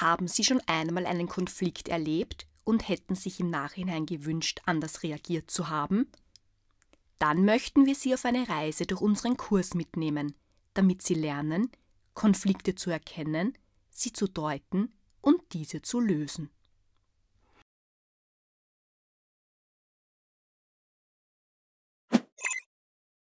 Haben Sie schon einmal einen Konflikt erlebt und hätten sich im Nachhinein gewünscht, anders reagiert zu haben? Dann möchten wir Sie auf eine Reise durch unseren Kurs mitnehmen, damit Sie lernen, Konflikte zu erkennen, sie zu deuten und diese zu lösen.